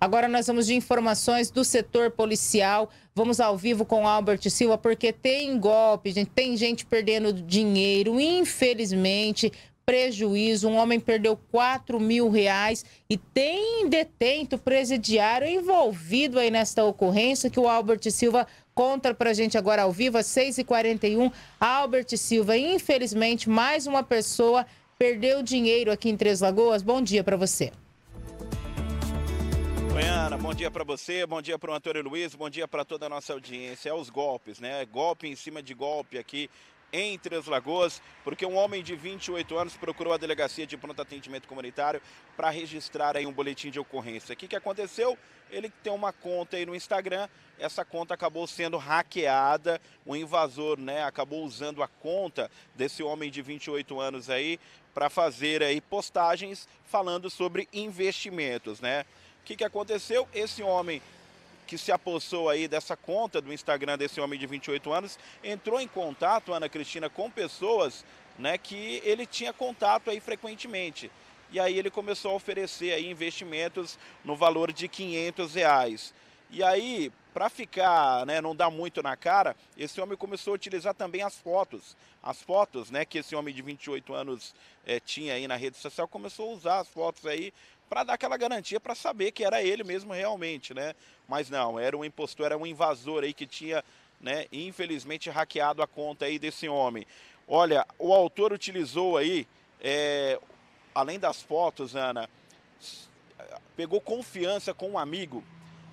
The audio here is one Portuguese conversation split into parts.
Agora nós vamos de informações do setor policial. Vamos ao vivo com Albert Silva, porque tem golpe, gente, tem gente perdendo dinheiro, infelizmente, prejuízo. Um homem perdeu 4 mil reais e tem detento presidiário envolvido aí nesta ocorrência que o Albert Silva conta pra gente agora ao vivo, às 6h41. Albert Silva, infelizmente, mais uma pessoa perdeu dinheiro aqui em Três Lagoas. Bom dia para você. Goiana, bom dia para você, bom dia para o Antônio Luiz, bom dia para toda a nossa audiência. É os golpes, né? Golpe em cima de golpe aqui em Três Lagoas, porque um homem de 28 anos procurou a delegacia de pronto atendimento comunitário para registrar aí um boletim de ocorrência. O que, que aconteceu? Ele tem uma conta aí no Instagram, essa conta acabou sendo hackeada, um invasor, né, acabou usando a conta desse homem de 28 anos aí para fazer aí postagens falando sobre investimentos, né? que, que aconteceu? Esse homem que se apossou aí dessa conta do Instagram desse homem de 28 anos, entrou em contato, Ana Cristina, com pessoas né, que ele tinha contato aí frequentemente. E aí ele começou a oferecer aí investimentos no valor de 500 reais. E aí, para ficar, né, não dar muito na cara, esse homem começou a utilizar também as fotos. As fotos, né, que esse homem de 28 anos é, tinha aí na rede social, começou a usar as fotos aí para dar aquela garantia para saber que era ele mesmo realmente, né? Mas não, era um impostor, era um invasor aí que tinha, né, infelizmente hackeado a conta aí desse homem. Olha, o autor utilizou aí, é, além das fotos, Ana, eh, pegou confiança com um amigo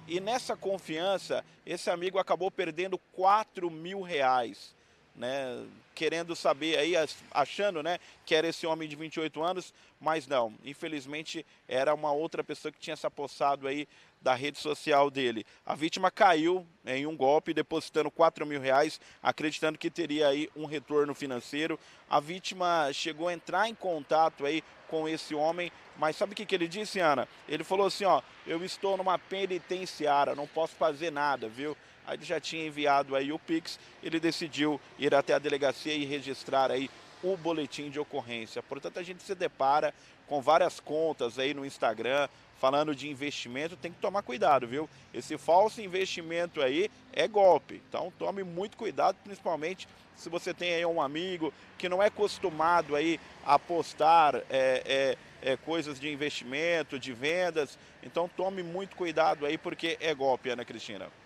e nessa confiança, esse amigo acabou perdendo 4 mil reais. Né, querendo saber aí, achando, né, que era esse homem de 28 anos, mas não, infelizmente era uma outra pessoa que tinha se apossado aí da rede social dele. A vítima caiu em um golpe, depositando 4 mil reais, acreditando que teria aí um retorno financeiro. A vítima chegou a entrar em contato aí com esse homem, mas sabe o que, que ele disse, Ana? Ele falou assim, ó, eu estou numa penitenciária, não posso fazer nada, viu? Aí ele já tinha enviado aí o Pix, ele decidiu ir até a delegacia e registrar aí o boletim de ocorrência. Portanto, a gente se depara com várias contas aí no Instagram falando de investimento, tem que tomar cuidado, viu? Esse falso investimento aí é golpe. Então, tome muito cuidado, principalmente se você tem aí um amigo que não é acostumado aí a apostar é, é, é, coisas de investimento, de vendas. Então, tome muito cuidado aí, porque é golpe, Ana Cristina.